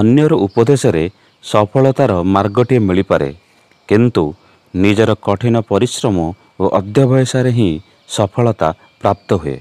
ଅନ୍ୟର ଉପଦେଶରେ ସଫଳତାର ମାର୍ଗଟିଏ ମିଳିପାରେ କିନ୍ତୁ ନିଜର କଠିନ ପରିଶ୍ରମ ଓ ଅଧ୍ୟବସାୟରେ ହିଁ ସଫଳତା ପ୍ରାପ୍ତ ହୁଏ